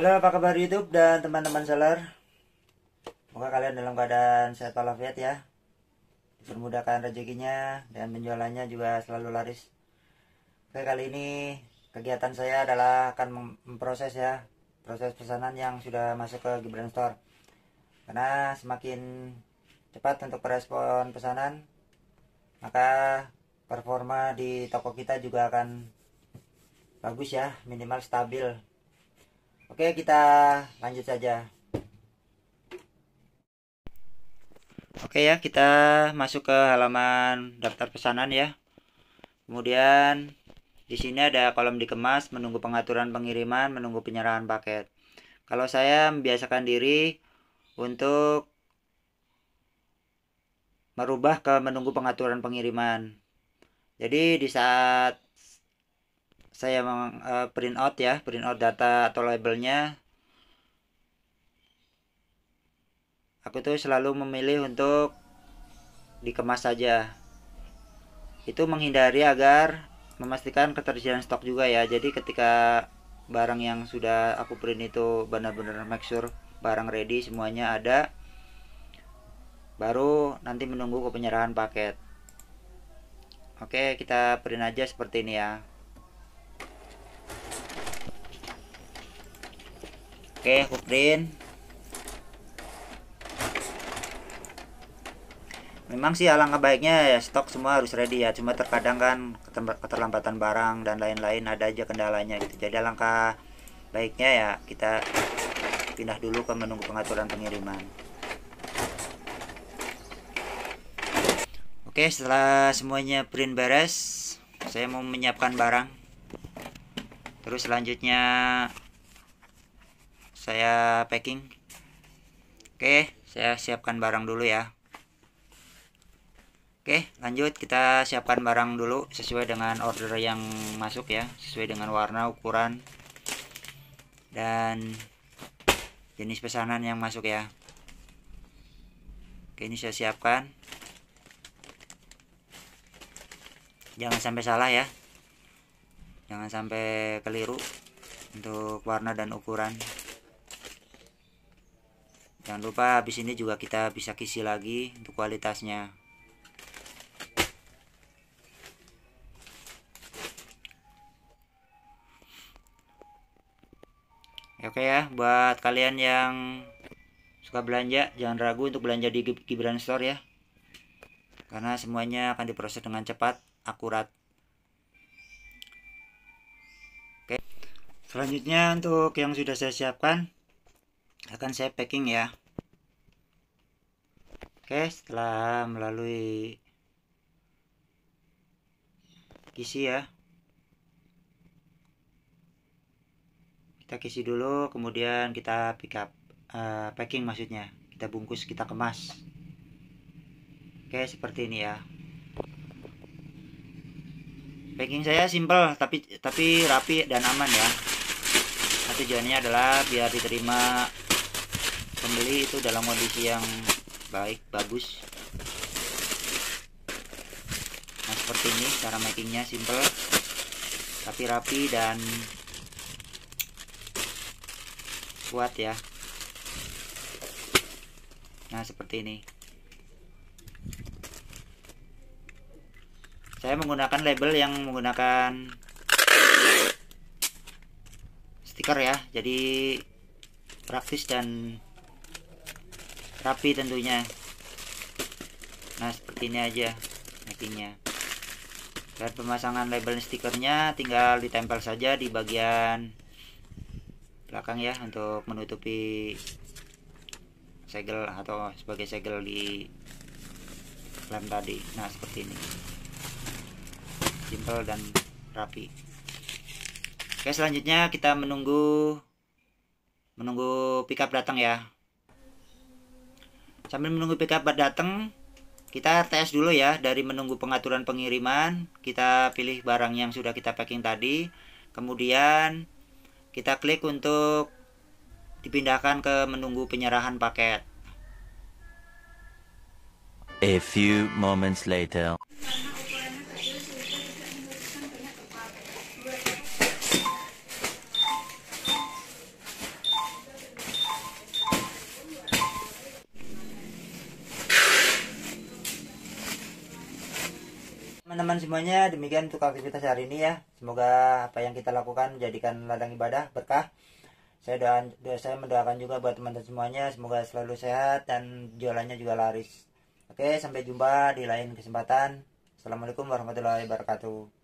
Halo apa kabar YouTube dan teman-teman seller Semoga kalian dalam keadaan sehat walafiat ya Dipermudahkan rezekinya dan penjualannya juga selalu laris Oke kali ini kegiatan saya adalah akan memproses ya Proses pesanan yang sudah masuk ke Gibran Store Karena semakin cepat untuk merespon pesanan Maka performa di toko kita juga akan bagus ya Minimal stabil Oke, kita lanjut saja. Oke ya, kita masuk ke halaman daftar pesanan ya. Kemudian di sini ada kolom dikemas, menunggu pengaturan pengiriman, menunggu penyerahan paket. Kalau saya membiasakan diri untuk merubah ke menunggu pengaturan pengiriman. Jadi di saat saya uh, print out ya print out data atau labelnya aku tuh selalu memilih untuk dikemas saja itu menghindari agar memastikan ketersediaan stok juga ya jadi ketika barang yang sudah aku print itu benar-benar make sure barang ready semuanya ada baru nanti menunggu ke penyerahan paket oke kita print aja seperti ini ya oke aku print memang sih alangkah baiknya ya stok semua harus ready ya cuma terkadang kan keterlambatan barang dan lain-lain ada aja kendalanya gitu jadi alangkah baiknya ya kita pindah dulu ke menunggu pengaturan pengiriman oke setelah semuanya print beres saya mau menyiapkan barang terus selanjutnya saya packing oke saya siapkan barang dulu ya oke lanjut kita siapkan barang dulu sesuai dengan order yang masuk ya sesuai dengan warna ukuran dan jenis pesanan yang masuk ya oke ini saya siapkan jangan sampai salah ya jangan sampai keliru untuk warna dan ukuran jangan lupa habis ini juga kita bisa kisi lagi untuk kualitasnya Oke ya, buat kalian yang suka belanja, jangan ragu untuk belanja di Gibran Store ya. Karena semuanya akan diproses dengan cepat, akurat. Selanjutnya untuk yang sudah saya siapkan akan saya packing ya. Oke, setelah melalui kisi ya. Kita kisi dulu, kemudian kita pick up uh, packing maksudnya. Kita bungkus, kita kemas. Oke, seperti ini ya. Packing saya simple tapi tapi rapi dan aman ya. tujuannya adalah biar diterima pembeli itu dalam kondisi yang baik bagus nah seperti ini cara makingnya simple tapi rapi dan kuat ya nah seperti ini saya menggunakan label yang menggunakan stiker ya jadi praktis dan rapi tentunya nah seperti ini aja nantinya dan pemasangan label stikernya tinggal ditempel saja di bagian belakang ya untuk menutupi segel atau sebagai segel di lem tadi nah seperti ini simple dan rapi oke selanjutnya kita menunggu menunggu pickup datang ya sambil menunggu pickup datang kita tes dulu ya dari menunggu pengaturan pengiriman kita pilih barang yang sudah kita packing tadi kemudian kita klik untuk dipindahkan ke menunggu penyerahan paket a few moments later teman-teman semuanya demikian untuk aktivitas hari ini ya semoga apa yang kita lakukan menjadikan ladang ibadah berkah saya doakan doa saya mendoakan juga buat teman-teman semuanya semoga selalu sehat dan jualannya juga laris oke sampai jumpa di lain kesempatan assalamualaikum warahmatullahi wabarakatuh